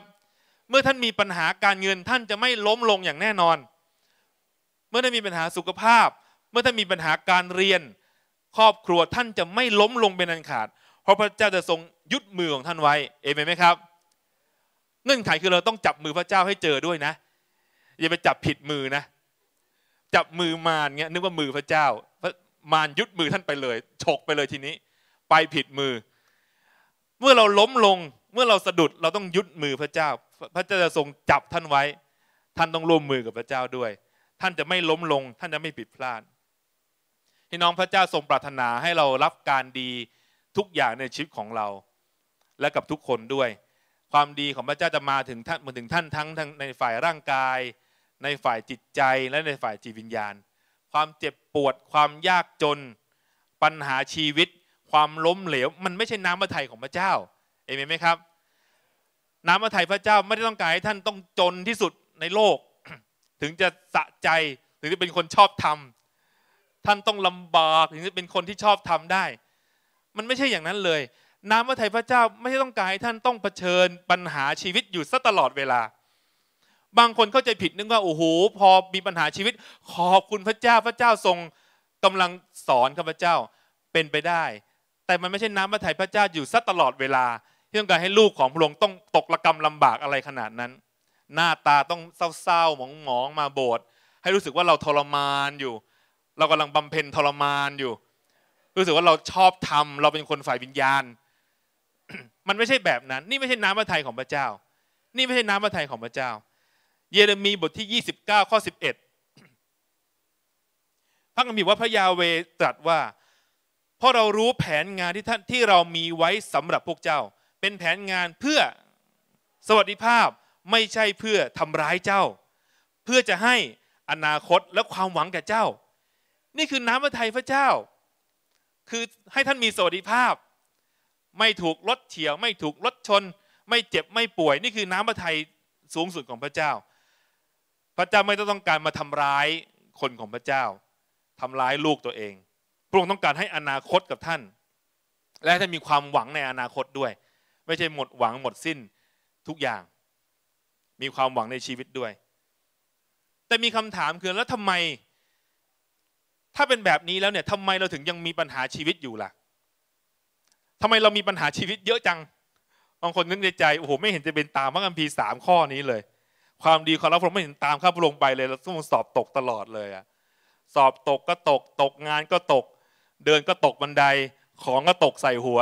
เมื่อท่านมีปัญหาการเงินท่านจะไม่ล้มลงอย่างแน่นอน เมื่อท่านมีปัญหาสุขภาพ เมื่อท่านมีปัญหาการเรียน ครอบครัวท่านจะไม่ล้มลงเป็นอันขาด เพราะพระเจ้าจะทรงยึดมือของท่านไว้เอเมนไหมครับเงื่อนไขคือเราต้องจับมือพระเจ้าให้เจอด้วยนะอย่าไปจับผิดมือนะจับมือมารเงี้ยนึกว่ามือพระเจ้าพระมารยุดมือท่านไปเลยฉกไปเลยทีนี้ไปผิดมือ เมื่อเราล้มลงเมื่อเราสะดุดเราต้องยุดมือพระเจ้าพระเจ้าจะทรงจับท่านไว้ ท่านต้องร่วมมือกับพระเจ้าด้วย ท่านจะไม่ล้มลง ท่านจะไม่ผิดพลาดพี่น้องพระเจ้าทรงปรารถนาให้เรารับการดีทุกอย่างในชีวิตของเรา และกับทุกคนด้วย ความดีของพระเจ้าจะมาถึงท่านมาถึงท่านทั้งในฝ่ายร่างกายในฝ่ายจิตใจ และในฝ่ายจิตวิญญาณ ความเจ็บปวด ความยากจน ปัญหาชีวิต ความล้มเหลวมันไม่ใช่น้ำพระทัยของพระเจ้าเอเมนไหมครับ น้ำพระทัยพระเจ้าไม่ได้ต้องการให้ท่านต้องจนที่สุดในโลก ถึงจะสะใจถึงจะเป็นคนชอบทำท่านต้องลำบากถึงจะเป็นคนที่ชอบทำได้ มันไม่ใช่อย่างนั้นเลย น้ำพระทัยพระเจ้าไม่ได้ต้องการให้ท่านต้องเผชิญปัญหาชีวิตอยู่ซะตลอดเวลาบางคนเข้าใจผิดนึกว่าโอ้โหพอมีปัญหาชีวิตขอบคุณพระเจ้าพระเจ้าทรงกำลังสอนข้าพเจ้าเป็นไปได้ แต่มันไม่ใช่น้ำพระทัยพระเจ้าอยู่ซะตลอดเวลา ที่ต้องการให้ลูกของพระองค์ต้องตกระกรรมลำบากอะไรขนาดนั้น หน้าตาต้องเศร้าๆหมองๆมาโบสถ์ให้รู้สึกว่าเราทรมานอยู่ เรากำลังบำเพ็ญทรมานอยู่ รู้สึกว่าเราชอบทำเราเป็นคนฝ่ายวิญญาณ มันไม่ใช่แบบนั้นนี่ไม่ใช่น้ำพระทัยของพระเจ้า นี่ไม่ใช่น้ำพระทัยของพระเจ้าเยเรมีบทที่ 29 ข้อ11พระคัมภีร์ว่าพระยาเวตรัสว่า เพราะเรารู้แผนงานที่ท่านที่เรามีไว้สำหรับพวกเจ้า เป็นแผนงานเพื่อสวัสดิภาพไม่ใช่เพื่อทำร้ายเจ้า เพื่อจะให้อนาคตและความหวังแก่เจ้า นี่คือน้ำพระทัยพระเจ้า คือให้ท่านมีสวัสดิภาพ ไม่ถูกรถเฉียว ไม่ถูกรถชน ไม่เจ็บไม่ป่วย นี่คือน้ำพระทัยสูงสุดของพระเจ้าพระเจ้าไม่ต้องการมาทำร้ายคนของพระเจ้า ทำร้ายลูกตัวเอง พระองค์ต้องการให้อนาคตกับท่าน และท่านมีความหวังในอนาคตด้วย ไม่ใช่หมดหวังหมดสิ้นทุกอย่าง มีความหวังในชีวิตด้วย แต่มีคำถามคือแล้วทำไม ถ้าเป็นแบบนี้แล้วเนี่ยทำไมเราถึงยังมีปัญหาชีวิตอยู่ล่ะ ทำไมเรามีปัญหาชีวิตเยอะจัง บางคนนึกในใจโอ้โหไม่เห็นจะเป็นตามพระคัมภีร์สามข้อนี้เลยความดีของเราพระองค์ไม่เห็นตามข้าพระองค์ไปเลยเราต้องสอบตกตลอดเลยอะสอบตกก็ตก ตกงานก็ตก เดินก็ตกบันไดของก็ตกใส่หัว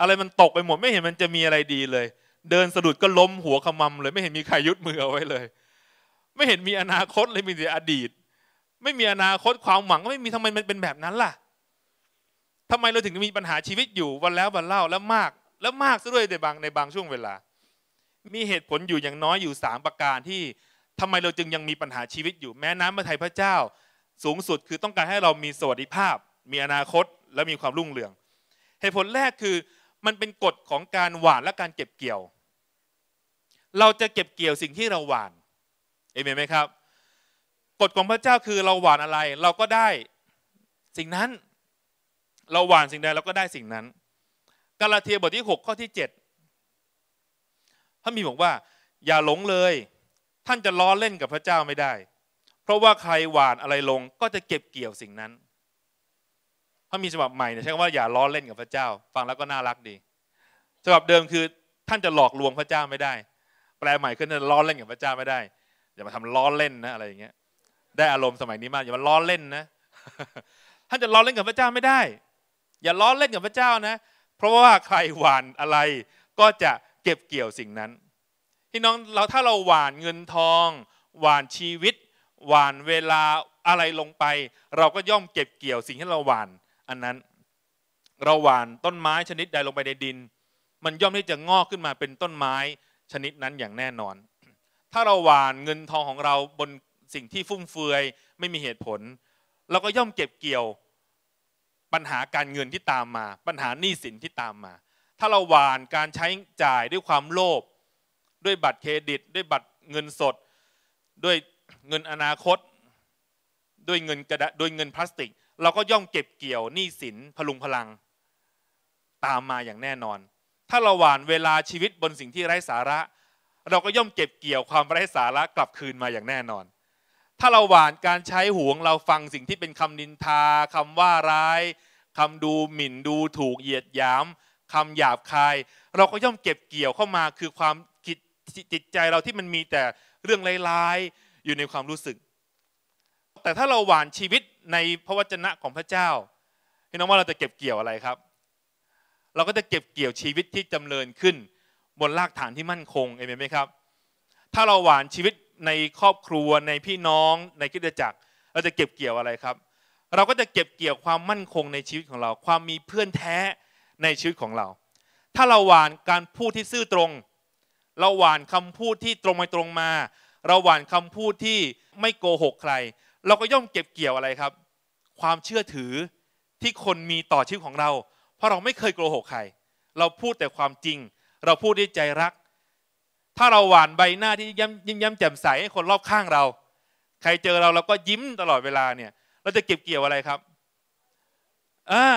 อะไรมันตกไปหมดไม่เห็นมันจะมีอะไรดีเลย เดินสะดุดก็ล้มหัวขมำเลยไม่เห็นมีใครยึดมือเอาไว้เลย ไม่เห็นมีอนาคตเลยมีแต่อดีต ไม่มีอนาคตความหวังก็ไม่มีทำไมมันเป็นแบบนั้นล่ะ ทำไมเราถึงมีปัญหาชีวิตอยู่วันแล้ววันเล่าแล้วมากแล้วมากซะด้วยในบางในบางช่วงเวลามีเหตุผลอยู่อย่างน้อยอยู่ 3 ประการที่ทำไมเราจึงยังมีปัญหาชีวิตอยู่แม้น้ำพระทัยพระเจ้า สูงสุดคือต้องการให้เรามีสวัสดิภาพ มีอนาคต และมีความรุ่งเรือง เหตุผลแรกคือมันเป็นกฎของการหวานและการเก็บเกี่ยว เราจะเก็บเกี่ยวสิ่งที่เราหวานเอเมนไหมครับ กฎของพระเจ้าคือเราหวานอะไรเราก็ได้ สิ่งนั้น เราหวานสิ่งใดเราก็ได้สิ่งนั้นกาลาเทียบทที่6ข้อที่ 7พระมีบอกว่า อย่าหลงเลย ท่านจะล้อเล่นกับพระเจ้าไม่ได้ เพราะว่าใครหวานอะไรลงก็จะเก็บเกี่ยวสิ่งนั้นพระมีฉบับใหม่เนี่ยใช้คำว่าอย่าล้อเล่นกับพระเจ้า ฟังแล้วก็น่ารักดีฉบับเดิมคือท่านจะหลอกลวงพระเจ้าไม่ได้ แปลใหม่คือล้อเล่นกับพระเจ้าไม่ได้อย่ามาทำล้อเล่นนะอะไรอย่างเงี้ยได้อารมณ์สมัยนี้มาก อย่ามาล้อเล่นนะ ท่านจะล้อเล่นกับพระเจ้าไม่ได้ อย่าล้อเล่นกับพระเจ้านะ เพราะว่าใครหวานอะไรก็จะเก็บเกี่ยวสิ่งนั้นพี่น้องเราถ้าเราหวานเงินทอง หวานชีวิต หวานเวลาอะไรลงไป เราก็ย่อมเก็บเกี่ยวสิ่งที่เราหวานอันนั้นเราหวานต้นไม้ชนิดใดลงไปในดิน มันย่อมที่จะงอกขึ้นมาเป็นต้นไม้ชนิดนั้นอย่างแน่นอน ถ้าเราหวานเงินทองของเราบนสิ่งที่ฟุ่มเฟือย ไม่มีเหตุผล เราก็ย่อมเก็บเกี่ยว ปัญหาการเงินที่ตามมาปัญหาหนี้สินที่ตามมาถ้าเราหวานการใช้จ่ายด้วยความโลภด้วยบัตรเครดิต ด้วยบัตรเงินสดด้วยเงินอนาคตด้วยเงินกระดาษด้วยเงินพลาสติก เราก็ย่อมเก็บเกี่ยวหนี้สินพลุงพลัง ตามมาอย่างแน่นอน ถ้าเราหวานเวลาชีวิตบนสิ่งที่ไร้สาระ เราก็ย่อมเก็บเกี่ยวความไร้สาระกลับคืนมาอย่างแน่นอน ถ้าเราหวานการใช้หูงเราฟังสิ่งที่เป็นคำนินทาคำว่าร้ายคำดูหมิ่นดูถูกเหยียดหยามคำหยาบคายเราก็ย่อมเก็บเกี่ยวเข้ามาคือความจิตใจเราที่มันมีแต่เรื่องร้ายๆอยู่ในความรู้สึก แต่ถ้าเราหวานชีวิตในพระวจนะของพระเจ้าพี่น้องว่าเราจะเก็บเกี่ยวอะไรครับ เราก็จะเก็บเกี่ยวชีวิตที่จำเริญขึ้น บนรากฐานที่มั่นคงเองไหมครับ ถ้าเราหวานชีวิตในครอบครัวในพี่น้อง ในคิดจักรเราจะเก็บเกี่ยวอะไรครับ เราก็จะเก็บเกี่ยวความมั่นคงในชีวิตของเราความมีเพื่อนแท้ในชีวิตของเรา ถ้าเราหวานการพูดที่ซื่อตรง เราหวานคำพูดที่ตรงไปตรงมา เราหวานคำพูดที่ไม่โกหกใคร เราก็ย่อมเก็บเกี่ยวอะไรครับ ความเชื่อถือที่คนมีต่อชีวิตของเรา เพราะเราไม่เคยโกหกใคร เราพูดแต่ความจริง เราพูดด้วยใจรัก ถ้าเราหวานใบหน้าที่ยิ้มย้มแจ่มใส ให้คนรอบข้างเรา ใครเจอเราเราก็ยิ้มตลอดเวลาเนี่ย เราจะเก็บเกี่ยวอะไรครับ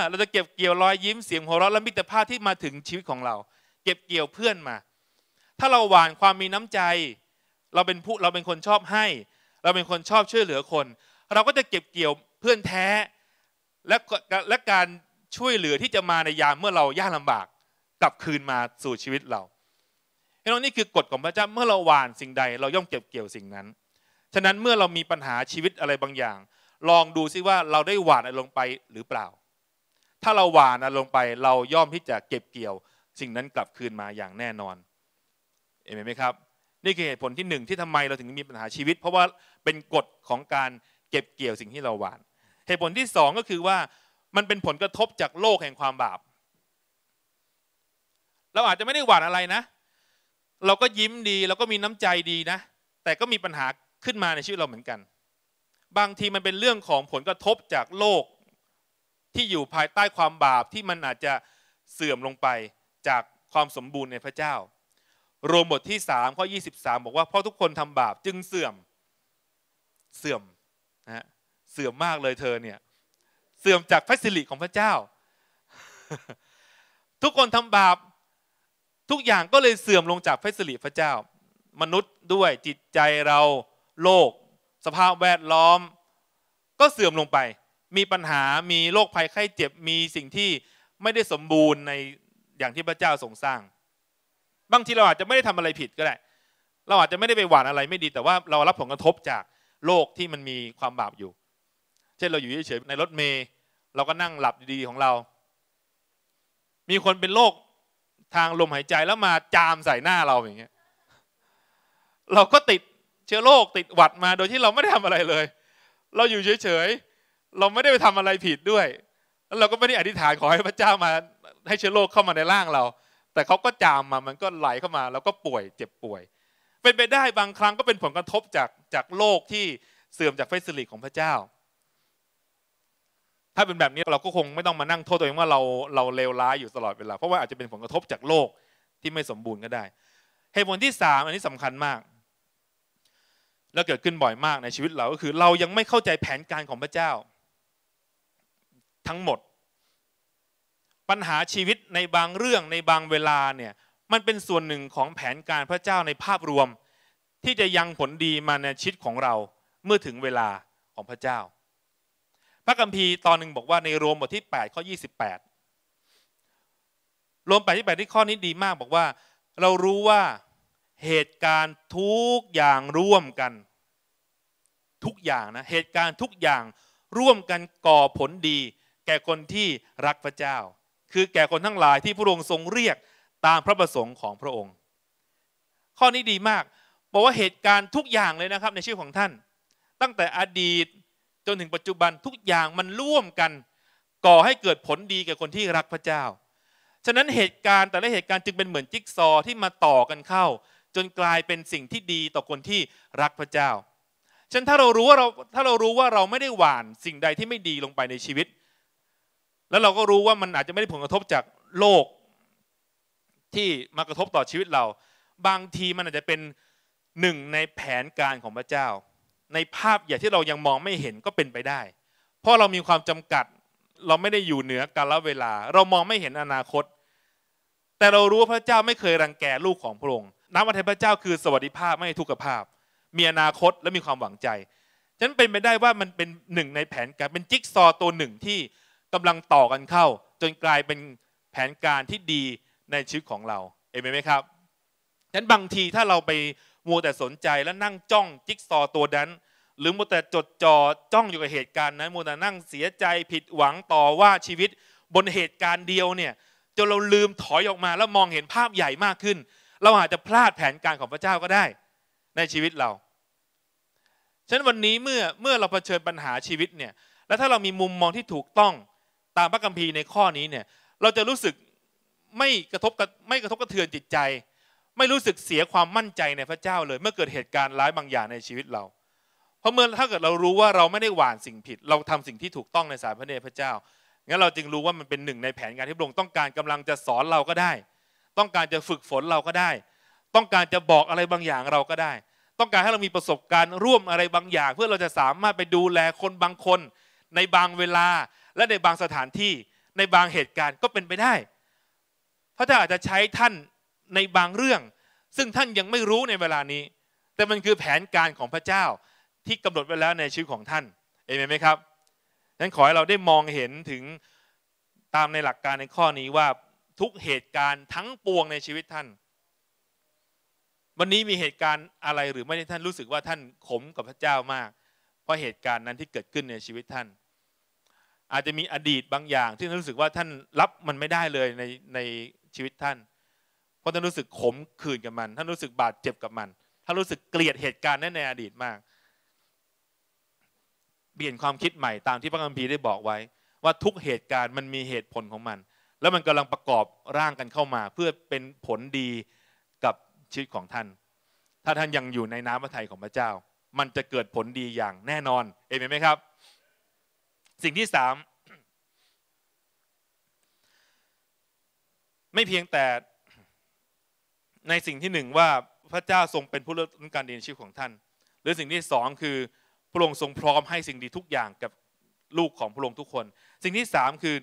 เราจะเก็บเกี่ยวรอยยิ้มเสียงหัวเราะและมิตรภาพที่มาถึงชีวิตของเรา เก็บเกี่ยวเพื่อนมา ถ้าเราหวานความมีน้ำใจ เราเป็นผู้เราเป็นคนชอบให้ เราเป็นคนชอบช่วยเหลือคน เราก็จะเก็บเกี่ยวเพื่อนแท้ และและการช่วยเหลือที่จะมาในยามเมื่อเรายากลำบากกลับคืนมาสู่ชีวิตเราเห็นไหมนี่คือกฎของพระเจ้าเมื่อเราหวานสิ่งใดเราย่อมเก็บเกี่ยวสิ่งนั้นฉะนั้นเมื่อเรามีปัญหาชีวิตอะไรบางอย่าง ลองดูซิว่าเราได้หวานอะไรลงไปหรือเปล่าถ้าเราหวานลงไปเราย่อมที่จะเก็บเกี่ยว สิ่งนั้นกลับคืนมาอย่างแน่นอนเห็นไหมครับ นี่คือเหตุผลที่หนึ่งที่ทำไมเราถึงมีปัญหาชีวิต เพราะว่าเป็นกฎของการเก็บเกี่ยวสิ่งที่เราหวาน เหตุผลที่สองก็คือว่า มันเป็นผลกระทบจากโลกแห่งความบาป เราอาจจะไม่ได้หวานอะไรนะ เราก็ยิ้มดีเราก็มีน้ำใจดีนะ แต่ก็มีปัญหาขึ้นมาในชีวิตเราเหมือนกัน บางทีมันเป็นเรื่องของผลกระทบจากโลกที่อยู่ภายใต้ความบาปที่มันอาจจะเสื่อมลงไปจากความสมบูรณ์ในพระเจ้า โรมบทที่3ข้อ23บอกว่า เพราะทุกคนทำบาปจึงเสื่อม เสื่อมนะเสื่อมมากเลยเธอเนี่ยเสื่อมจากพระสิริของพระเจ้า ทุกคนทำบาป ทุกอย่างก็เลยเสื่อมลงจากพระสิริพระเจ้า มนุษย์ด้วยจิตใจเราโลกสภาพแวดล้อมก็เสื่อมลงไปมีปัญหา มีโรคภัยไข้เจ็บ มีสิ่งที่ไม่ได้สมบูรณ์ในอย่างที่พระเจ้าทรงสร้าง บางทีเราอาจจะไม่ได้ทำอะไรผิดก็ได้ เราอาจจะไม่ได้ไปหวานอะไรไม่ดี แต่ว่าเรารับผลกระทบจากโลกที่มันมีความบาปอยู่ เช่นเราอยู่เฉยๆในรถเมล์ เราก็นั่งหลับดีๆของเรา มีคนเป็นโรคทางลมหายใจ แล้วมาจามใส่หน้าเราอย่างเงี้ย เราก็ติดเชื้อโรคติดหวัดมาโดยที่เราไม่ได้ทำอะไรเลย เราอยู่เฉยๆเราไม่ได้ไปทำอะไรผิดด้วยแล้วเราก็ไม่ได้อธิษฐานขอให้พระเจ้ามา ให้เชื้อโรคเข้ามาในร่างเรา แต่เขาก็จามมามันก็ไหลเข้ามาแล้วก็ป่วย เจ็บป่วย เป็นไปได้บางครั้งก็เป็นผลกระทบจากจากโรคที่เสื่อมจากไฟสิลิของพระเจ้า ถ้าเป็นแบบนี้เราก็คงไม่ต้องมานั่งโทษตัวเองว่าเราเราเลวร้ายอยู่ตลอดเวลาเพราะว่าอาจจะเป็นผลกระทบจากโรคที่ไม่สมบูรณ์ก็ได้เหตุผลที่สามอันนี้สำคัญมากแล้วเกิดขึ้นบ่อยมากในชีวิตเราก็คือเรายังไม่เข้าใจแผนการของพระเจ้าทั้งหมดปัญหาชีวิตในบางเรื่องในบางเวลาเนี่ยมันเป็นส่วนหนึ่งของแผนการพระเจ้าในภาพรวม ที่จะยังผลดีมาในชีวิตของเราเมื่อถึงเวลาของพระเจ้า พระคัมภีร์ตอนหนึ่งบอกว่าในโรมบทที่8ข้อ28โรม8ที่8ที่ข้อนี้ดีมากบอกว่าเรารู้ว่าเหตุการณ์ทุกอย่างร่วมกันทุกอย่างนะเหตุการณ์ทุกอย่างร่วมกันก่อผลดีแก่คนที่รักพระเจ้า คือแก่คนทั้งหลายที่พระองค์ทรงเรียกตามพระประสงค์ของพระองค์ ข้อนี้ดีมากบอกว่าเหตุการณ์ทุกอย่างเลยนะครับ ในชีวิตของท่าน ตั้งแต่อดีตจนถึงปัจจุบันทุกอย่างมันร่วมกัน ก่อให้เกิดผลดีแก่คนที่รักพระเจ้า ฉะนั้นเหตุการณ์แต่ละเหตุการณ์จึงเป็นเหมือนจิ๊กซอที่มาต่อกันเข้า จนกลายเป็นสิ่งที่ดีต่อคนที่รักพระเจ้าฉะนั้นถ้าเรารู้ว่าเราถ้าเรารู้ว่าเราไม่ได้หวานสิ่งใดที่ไม่ดีลงไปในชีวิตแล้วเราก็รู้ว่ามันอาจจะไม่ได้ผลกระทบจากโลกที่มากระทบต่อชีวิตเรา บางทีมันอาจจะเป็นหนึ่งในแผนการของพระเจ้า ในภาพใหญ่ที่เรายังมองไม่เห็นก็เป็นไปได้ เพราะเรามีความ จำกัด เราไม่ได้อยู่เหนือกาลเวลา เรามองไม่เห็นอนาคต แต่เรารู้ว่าพระเจ้าไม่เคยรังแกลูกของ พระองค์น้ำอัทัยพระเจ้าคือ สวัสดิภาพไม่ทุกขภาพมีอนาคตและมีความหวังใจ ฉะนั้นเป็นไปได้ว่ามันเป็นหนึ่งในแผนการเป็นจิ๊กซอตัวหนึ่งที่กำลังต่อกันเข้าจนกลายเป็นแผนการที่ดีในชีวิตของเรา เอเมนไหมครับ ฉะนั้นบางทีถ้าเราไปมัวแต่สนใจและนั่งจ้องจิ๊กซอตัวนั้น หรือมัวแต่จดจ่อจ้องอยู่กับเหตุการณ์นั้นมัวแต่นั่งเสียใจผิดหวังต่อว่าชีวิตบนเหตุการณ์เดียวเนี่ยจนเราลืมถอยออกมา แล้วมองเห็นภาพใหญ่มากขึ้น เราอาจจะพลาดแผนการของพระเจ้าก็ได้ ในชีวิตเรา ฉะนั้นวันนี้เมื่อเมื่อเราเผชิญปัญหาชีวิตเนี่ยและถ้าเรามีมุมมองที่ถูกต้องตามพระคัมภีร์ในข้อนี้เนี่ยเราจะรู้สึกไม่กระทบกไม่กระทบกระเทือนจิตใจ ไม่รู้สึกเสียความมั่นใจในพระเจ้าเลย เมื่อเกิดเหตุการณ์ร้ายบางอย่างในชีวิตเรา เพราะเมื่อถ้าเกิดเรารู้ว่าเราไม่ได้หวานสิ่งผิด เราทำสิ่งที่ถูกต้องในสายพระเนตรพระเจ้างั้นเราจึงรู้ว่ามันเป็นหนึ่งในแผนงานที่พระองค์ต้องการกำลังจะสอนเราก็ได้ ต้องการจะฝึกฝนเราก็ได้ ต้องการจะบอกอะไรบางอย่างเราก็ได้ ต้องการให้เรามีประสบการณ์ร่วมอะไรบางอย่าง เพื่อเราจะสามารถไปดูแลคนบางคนในบางเวลาและในบางสถานที่ในบางเหตุการณ์ก็เป็นไปได้พระเจ้าอาจจะใช้ท่านในบางเรื่อง ซึ่งท่านยังไม่รู้ในเวลานี้ แต่มันคือแผนการของพระเจ้าที่กำหนดไว้แล้วในชีวิตของท่าน เอเมนไหมครับฉะนั้นขอให้เราได้มองเห็นถึงตามในหลักการในข้อนี้ว่าทุกเหตุการณ์ ทั้งปวงในชีวิตท่าน วันนี้มีเหตุการณ์ อะไรหรือไม่ที่ท่านรู้สึกว่าท่านขมกับพระเจ้ามาก เพราะเหตุการณ์นั้นที่เกิดขึ้นในชีวิตท่านอาจจะมีอดีตบางอย่าง ที่ท่านรู้สึกว่าท่านรับมันไม่ได้เลยในในชีวิตท่าน เพราะท่านรู้สึกขมขื่นกับมัน ท่านรู้สึกบาดเจ็บกับมัน ท่านรู้สึกเกลียดเหตุการณ์นั้นในอดีตมาก เปลี่ยนความคิดใหม่ตามที่พระคัมภีร์ได้บอกไว้ ว่าทุกเหตุการณ์มันมีเหตุผลของมัน แล้วมันกำลังประกอบร่างกันเข้ามา เพื่อเป็นผลดีกับชีวิตของท่าน ถ้าท่านยังอยู่ในน้ำพระทัยของพระเจ้า มันจะเกิดผลดีอย่างแน่นอนเอเมนไหมครับสิ่งที่สามไม่เพียงแต่ในสิ่งที่หนึ่งว่าพระเจ้าทรงเป็นผู้เลือก้นการเรียนชีวิตของท่าน หรือสิ่งที่สองคือ พระองค์ทรงพร้อมให้สิ่งดีทุกอย่างกับลูกของพระองค์ทุกคน สิ่งที่สามคือ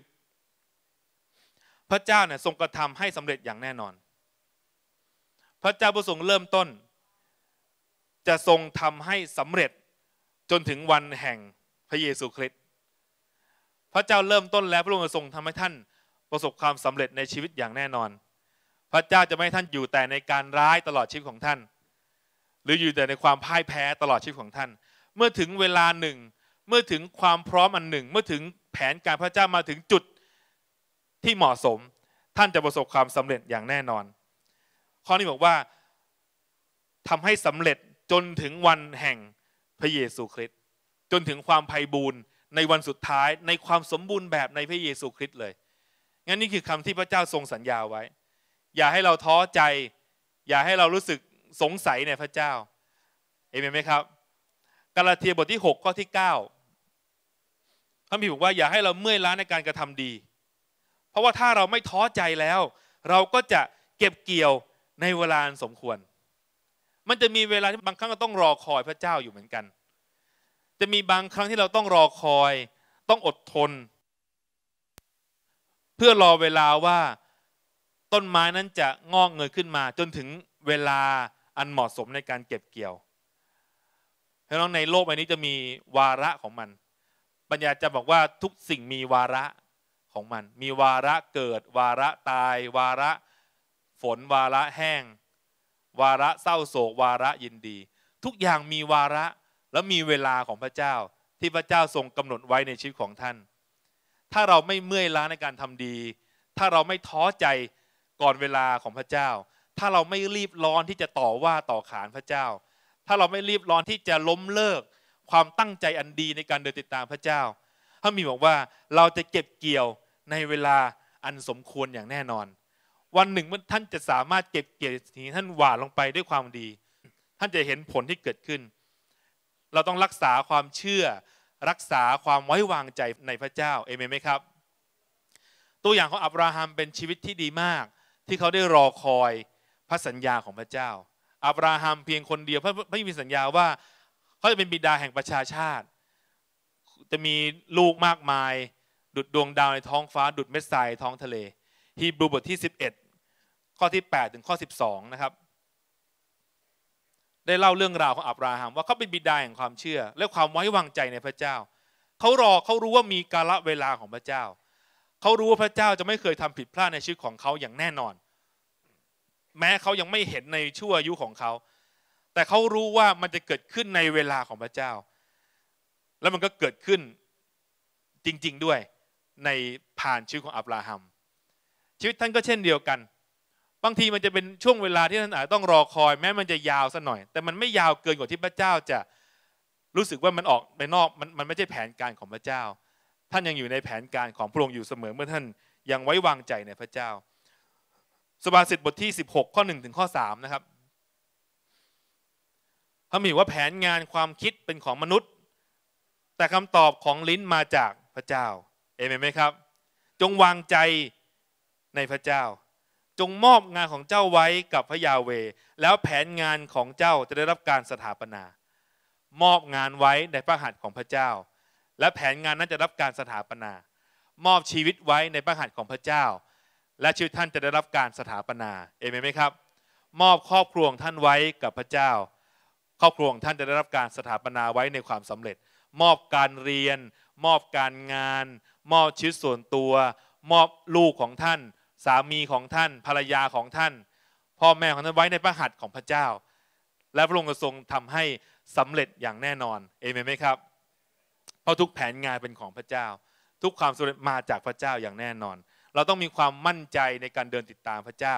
พระเจ้าเนี่ยทรงกระทำให้สำเร็จอย่างแน่นอน พระเจ้าประสงค์เริ่มต้น จะทรงทำให้สำเร็จจนถึงวันแห่งพระเยซูคริสต์พระเจ้าเริ่มต้นแล้วพระองค์ทรงทำให้ท่าน ประสบความสำเร็จในชีวิตอย่างแน่นอน พระเจ้าจะไม่ให้ท่านอยู่แต่ในการร้ายตลอดชีวิตของท่าน หรืออยู่แต่ในความพ่ายแพ้ตลอดชีวิตของท่าน เมื่อถึงเวลาหนึ่ง เมื่อถึงความพร้อมอันหนึ่ง เมื่อถึงแผนการพระเจ้ามาถึงจุดที่เหมาะสม ท่านจะประสบความสำเร็จอย่างแน่นอน ข้อนี้บอกว่าทำให้สำเร็จจนถึงวันแห่งพระเยซูคริสต์ จนถึงความไพ่บูรณ์ในวันสุดท้ายในความสมบูรณ์แบบในพระเยซูคริสต์เลย งั้นนี่คือคำที่พระเจ้าทรงสัญญาไว้ อย่าให้เราท้อใจ อย่าให้เรารู้สึกสงสัยในพระเจ้า เอเมนไหมครับ กาลาเทียบทที่6ข้อที่9พระบอกว่าอย่าให้เราเมื่อยล้าในการกระทำดี เพราะว่าถ้าเราไม่ท้อใจแล้ว เราก็จะเก็บเกี่ยวในเวลาสมควร มันจะมีเวลาที่บางครั้งก็ต้องรอคอยพระเจ้าอยู่เหมือนกันจะมีบางครั้งที่เราต้องรอคอยต้องอดทน เพื่อรอเวลาว่าต้นไม้นั้นจะงอกเงยขึ้นมา จนถึงเวลาอันเหมาะสมในการเก็บเกี่ยวเพราะน้องในโลกใบนี้จะมีวาระของมัน ปัญญาจะบอกว่าทุกสิ่งมีวาระของมัน มีวาระเกิด วาระตาย วาระฝนวาระแห้ง วาระเศร้าโศกวาระยินดี ทุกอย่างมีวาระเแล้วมีเวลาของพระเจ้าที่พระเจ้าทรงกำหนดไว้ในชีวิตของท่าน ถ้าเราไม่เมื่อยล้าในการทำดี ถ้าเราไม่ท้อใจก่อนเวลาของพระเจ้า ถ้าเราไม่รีบร้อนที่จะต่อว่าต่อขานพระเจ้า ถ้าเราไม่รีบร้อนที่จะล้มเลิกความตั้งใจอันดีในการเดินติดตามพระเจ้า พระมีบอกว่า เราจะเก็บเกี่ยวในเวลาอันสมควรอย่างแน่นอน วันหนึ่งท่านจะสามารถเก็บเกี่ยวสิ่งที่ท่านหว่านลงไปด้วยความดี ท่านจะเห็นผลที่เกิดขึ้นเราต้องรักษาความเชื่อรักษาความไว้วางใจในพระเจ้าเอเมนไหมครับ ตัวอย่างของอับราฮัมเป็นชีวิตที่ดีมาก ที่เขาได้รอคอยพระสัญญาของพระเจ้า อับราฮัมเพียงคนเดียวพระพระมีสัญญาว่าเขาจะเป็นบิดาแห่งประชาชาติ จะมีลูกมากมาย ดุดดวงดาวในท้องฟ้า ดุดเม็ดทรายท้องทะเลฮีบรูบทที่ 11 ข้อที่ 8 ถึงข้อ12นะครับได้เล่าเรื่องราวของ อับราฮัมว่าเขาเป็นบิดาแห่งความเชื่อ และความไว้วางใจในพระเจ้า เขารอเขารู้ว่ามีกาลเวลาของพระเจ้า เขารู้ว่าพระเจ้าจะไม่เคยทำผิดพลาดในชีวิตของเขาอย่างแน่นอน แม้เขายังไม่เห็นในชั่วอายุของเขา แต่เขารู้ว่ามันจะเกิดขึ้นในเวลาของพระเจ้า แล้วมันก็เกิดขึ้นจริงๆด้วยในผ่านชีวิตของอับราฮัมชีวิตท่านก็เช่นเดียวกันบางทีมันจะเป็นช่วงเวลาที่ท่านอาจต้องรอคอยแม้มันจะยาวสัหน่อย แต่มันไม่ยาวเกินกว่าที่พระเจ้าจะรู้สึกว่ามันออกไปนอกมันมันไม่ใช่แผนการของพระเจ้า ท่านยังอยู่ในแผนการของพระองค์อยู่เสมอเมื่อท่านยังไว้วางใจในพระเจ้าสบภาสิตบทที่ 16 ข้อ1ถึงข้อ3นะครับเขามีว่าแผนงานความคิดเป็นของมนุษย์ แต่คำตอบของลิ้นมาจากพระเจ้าเอเมนไหมครับ จงวางใจในพระเจ้าจงมอบงานของเจ้าไว้กับพระยาเว แล้วแผนงานของเจ้าจะได้รับการสถาปนา มอบงานไว้ในพระหัตถ์ของพระเจ้า และแผนงานนั้นจะรับการสถาปนา มอบชีวิตไว้ในพระหัตถ์ของพระเจ้า และชีวิตท่านจะได้รับการสถาปนา เอเมนไหมครับ มอบครอบครัวท่านไว้กับพระเจ้า ครอบครัวท่านจะได้รับการสถาปนาไว้ในความสำเร็จ มอบการเรียน มอบการงาน มอบชีวิตส่วนตัว มอบลูกของท่านสามีของท่านภรรยาของท่าน พ่อ แม่ของท่านไว้ในพระหัตถ์ของพระเจ้า และพระองค์ทรงทำให้สำเร็จอย่างแน่นอนเอเมนไหมครับเพราะทุกแผนงานเป็นของพระเจ้า ทุกความสำเร็จมาจากพระเจ้าอย่างแน่นอน เราต้องมีความมั่นใจในการเดินติดตามพระเจ้า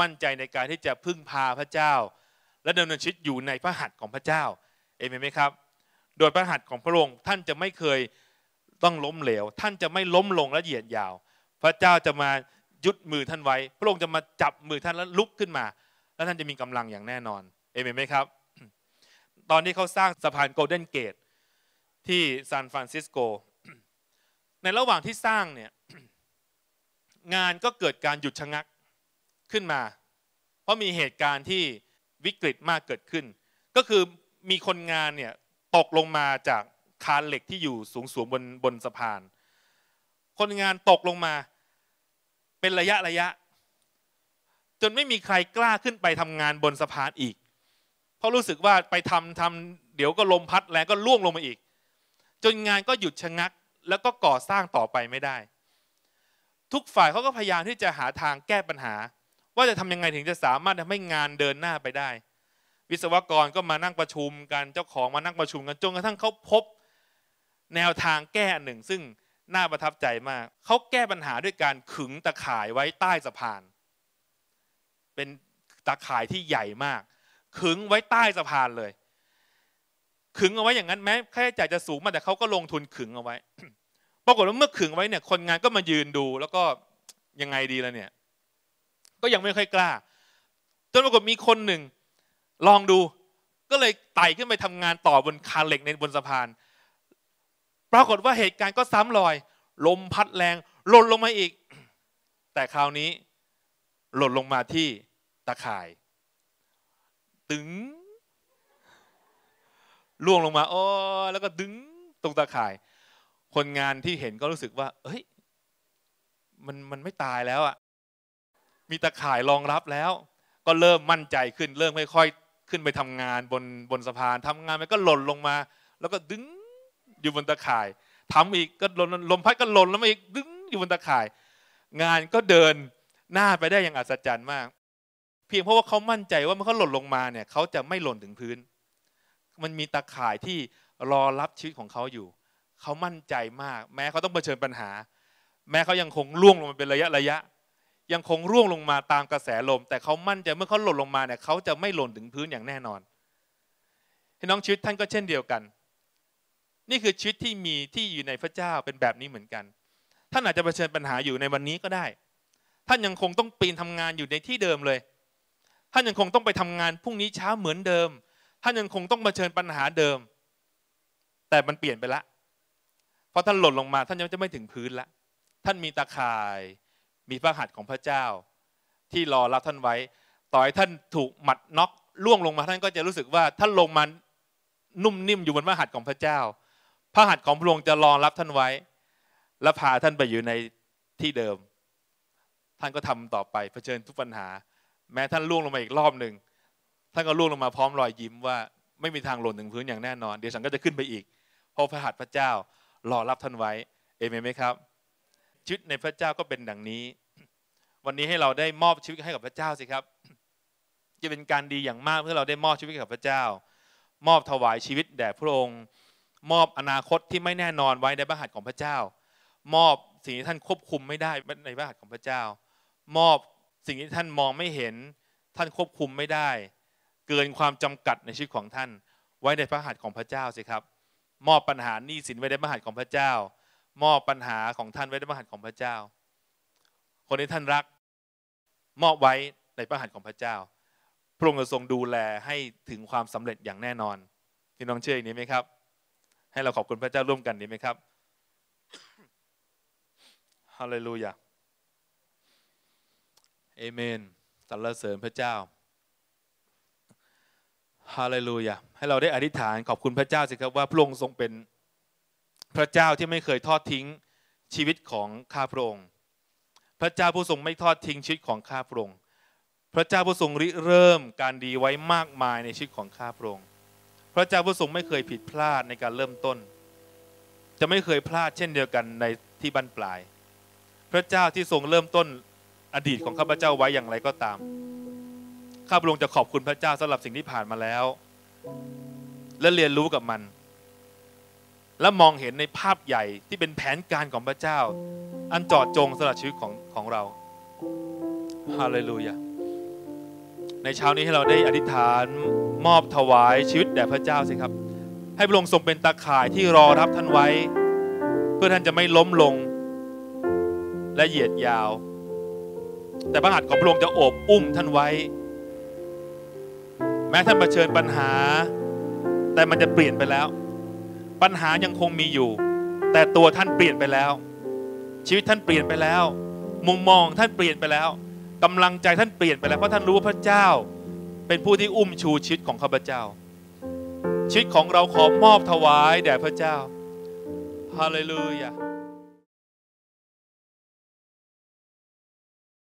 มั่นใจในการที่จะพึ่งพาพระเจ้า และดำเนินชีวิตอยู่ในพระหัตถ์ของพระเจ้าเอเมนไหมครับ โดยพระหัตถ์ของพระองค์ท่านจะไม่เคยต้องล้มเหลว ท่านจะไม่ล้มลงและเหยียดยาว พระเจ้าจะมายุดมือท่านไว้ พระองค์จะมาจับมือท่านแล้วลุกขึ้นมา แล้วท่านจะมีกำลังอย่างแน่นอน เอเมนไหมครับ ตอนนี้เขาสร้างสะพานโกลเด้นเกต ที่ซานฟรานซิสโก ในระหว่างที่สร้างเนี่ย งานก็เกิดการหยุดชะงักขึ้นมา เพราะมีเหตุการณ์ที่วิกฤตมากเกิดขึ้น ก็คือมีคนงานเนี่ยตกลงมาจากคานเหล็กที่อยู่สูงสูงบนบนสะพาน คนงานตกลงมาเป็นระยะระยะ จนไม่มีใครกล้าขึ้นไปทำงานบนสะพานอีก เพราะรู้สึกว่าไปทำทำเดี๋ยวก็ลมพัดแรงก็ล่วงลงมาอีก จนงานก็หยุดชะงัก แล้วก็ก่อสร้างต่อไปไม่ได้ ทุกฝ่ายเขาก็พยายามที่จะหาทางแก้ปัญหา ว่าจะทำยังไงถึงจะสามารถทำให้งานเดินหน้าไปได้ วิศวกรก็มานั่งประชุมกัน เจ้าของมานั่งประชุมกันจนกระทั่งเขาพบแนวทางแก้หนึ่งซึ่งน่าประทับใจมาก เขาแก้ปัญหาด้วยการขึงตะข่ายไว้ใต้สะพาน เป็นตะข่ายที่ใหญ่มาก ขึงไว้ใต้สะพานเลย ขึงเอาไว้อย่างนั้นแม้ค่าใช้จ่ายจะสูงมากแต่เขาก็ลงทุนขึงเอาไว้ ปรากฏว่าเมื่อขึงไว้เนี่ย คนงานก็มายืนดู แล้วก็ยังไงดีล่ะเนี่ย ก็ยังไม่ค่อยกล้า จนปรากฏมีคนหนึ่ง ลองดู ก็เลยไต่ขึ้นไปทำงานต่อบนคานเหล็กในบนสะพานปรากฏว่าเหตุการณ์ก็ซ้ำรอย ลมพัดแรงหล่นลงมาอีก แต่คราวนี้ หล่นลงมาที่ ตะข่ายตึงล่วงลงมาโอ้แล้วก็ดึงตรงตะข่าย คนงานที่เห็นก็รู้สึกว่า เอ้ย มันมันไม่ตายแล้วอะมีตะข่ายรองรับแล้ว ก็เริ่มมั่นใจขึ้น เริ่มค่อยๆขึ้นไปทำงาน บนบนสะพาน ทำงานมันก็หล่นลงมา แล้วก็ดึงอยู่บนตะข่ายทำอีกก็ลนลมพัดก็หล่นแล้วมาอีกดึงอยู่บนตะข่าย งานก็เดินหน้าไปได้อย่างอัศจรรย์มาก เพียงเพราะว่าเขามั่นใจว่าเมื่อเขาหล่นลงมาเนี่ยเขาจะไม่หล่นถึงพื้น มันมีตะข่ายที่รอรับชีวิตของเขาอยู่ เขามั่นใจมาก แม้เขาต้องเผชิญปัญหา แม้เขายังคงล่วงลงมา เป็นระยะระยะ ยังคงร่วงลงมาตามกระแสลม แต่เขามั่นใจเมื่อเขาหล่นลงมาเนี่ยเขาจะไม่หล่นถึงพื้นอย่างแน่นอนพี่น้องชีวิตท่านก็เช่นเดียวกันนี่คือชีวิตที่มีที่อยู่ในพระเจ้าเป็นแบบนี้เหมือนกัน ท่านอาจจะเผชิญปัญหาอยู่ในวันนี้ก็ได้ ท่านยังคงต้องปีนทำงานอยู่ในที่เดิมเลย ท่านยังคงต้องไปทำงานพรุ่งนี้เช้าเหมือนเดิม ท่านยังคงต้องเผชิญปัญหาเดิม แต่มันเปลี่ยนไปละ เพราะท่านหล่นลงมาท่านยังจะไม่ถึงพื้นละ ท่านมีตาข่าย มีพระหัตถ์ของพระเจ้า ที่รอรับท่านไว้ ต่อให้ท่านถูกหมัดน็อกล่วงลงมาท่านก็จะรู้สึกว่าท่านลงมานุ่มนิ่มอยู่บนพระหัตถ์ของพระเจ้าพระหัตถ์ของพระองค์จะรองรับท่านไว้ และพาท่านไปอยู่ในที่เดิม ท่านก็ทำต่อไปเผชิญทุกปัญหา แม้ท่านล่วงลงมาอีกรอบหนึ่งท่านก็ล่วงลงมาพร้อมรอยยิ้มว่าไม่มีทางหล่นถึงพื้นอย่างแน่นอนเดี๋ยวฉันก็จะขึ้นไปอีกเพราะพระหัตถ์พระเจ้ารอรับท่านไว้ เอเมนไหมครับชีวิตในพระเจ้าก็เป็นดังนี้ วันนี้ให้เราได้มอบชีวิตให้กับพระเจ้าสิครับ จะเป็นการดีอย่างมากเพื่อเราได้มอบชีวิตกับพระเจ้า มอบถวายชีวิตแด่พระองค์มอบอนาคตที่ไม่แน่นอนไว้ในพระหัตถ์ของพระเจ้า มอบสิ่งที่ท่านควบคุมไม่ได้ในพระหัตถ์ของพระเจ้า มอบสิ่งที่ท่านมองไม่เห็นท่านควบคุมไม่ได้ เกินความจำกัดในชีวิตของท่านไว้ในพระหัตถ์ของพระเจ้าสิครับ มอบปัญหาหนี้สินไว้ในพระหัตถ์ของพระเจ้า มอบปัญหาของท่านไว้ในพระหัตถ์ของพระเจ้า คนที่ท่านรักมอบไว้ในพระหัตถ์ของพระเจ้า พระองค์ทรงดูแลให้ถึงความสำเร็จอย่างแน่นอนพี่น้องเชื่ออย่างนี้ไหมครับให้เราขอบคุณพระเจ้าร่วมกันดีไหมครับฮาเลลูยาเอเมนสรรเสริญพระเจ้าฮาเลลูยาให้เราได้อธิษฐานขอบคุณพระเจ้าสิครับว่าพระองค์ทรงเป็นพระเจ้าที่ไม่เคยทอดทิ้งชีวิตของข้าพระองค์พระเจ้าผู้ทรงไม่ทอดทิ้งชีวิตของข้าพระองค์พระเจ้าผู้ทรงริเริ่มการดีไว้มากมายในชีวิตของข้าพระองค์พระเจ้าผู้ทรงไม่เคยผิดพลาดในการเริ่มต้น จะไม่เคยพลาดเช่นเดียวกันในที่บั้นปลาย พระเจ้าที่ทรงเริ่มต้นอดีตของข้าพเจ้าไว้อย่างไรก็ตาม ข้าพระองค์จะขอบคุณพระเจ้าสำหรับสิ่งที่ผ่านมาแล้ว และเรียนรู้กับมัน และมองเห็นในภาพใหญ่ที่เป็นแผนการของพระเจ้า อันจอดจงสำหรับชีวิตของของเราฮาเลลูยาในเช้านี้ให้เราได้อธิษฐาน มอบถวายชีวิตแด่พระเจ้าสิครับ ให้พระองค์ทรงเป็นตาข่ายที่รอรับท่านไว้ เพื่อท่านจะไม่ล้มลง และเหยียดยาว แต่พระหัตถ์ของพระองค์จะโอบอุ้มท่านไว้ แม้ท่านเผชิญปัญหา แต่มันจะเปลี่ยนไปแล้ว ปัญหายังคงมีอยู่ แต่ตัวท่านเปลี่ยนไปแล้ว ชีวิตท่านเปลี่ยนไปแล้ว มุมมองท่านเปลี่ยนไปแล้วกำลังใจท่านเปลี่ยนไปแล้ว เพราะท่านรู้ว่าพระเจ้าเป็นผู้ที่อุ้มชูชีวิตของข้าพเจ้าชีวิตของเราขอมอบถวายแด่พระเจ้าฮาเลลูยา